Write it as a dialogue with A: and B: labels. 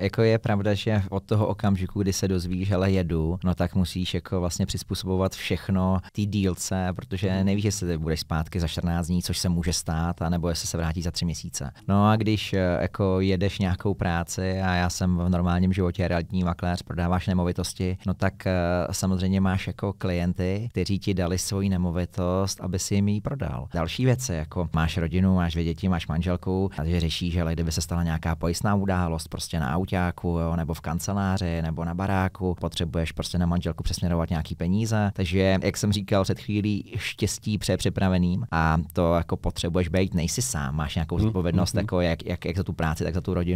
A: Jako je pravda, že od toho okamžiku, kdy se dozvíš, ale jedu, no tak musíš jako vlastně přizpůsobovat všechno té dílce, protože mhm. nevíš, jestli budeš zpátky za 14 dní, což se může stát, anebo jestli se vrátí za tři měsíce. No a když eh, jako jedeš nějakou práci a já jsem v normálním životě realitní makléř, prodáváš nemovitosti, no tak eh, samozřejmě máš jako klienty, kteří ti dali svoji nemovitost, aby si jim ji prodal. Další věci, jako máš rodinu, máš dvě děti, máš manželku, takže řešíš, že kdyby se stala nějaká pojistná událost, prostě na autě, autáku, jo, nebo v kanceláři, nebo na baráku, potřebuješ prostě na manželku přesměrovat nějaký peníze. Takže, jak jsem říkal před chvílí, štěstí přepřipraveným a to jako potřebuješ být, nejsi sám, máš nějakou mhm, zodpovědnost, mm, hmm jako jak, jak, jak za tu práci, tak za tu rodinu.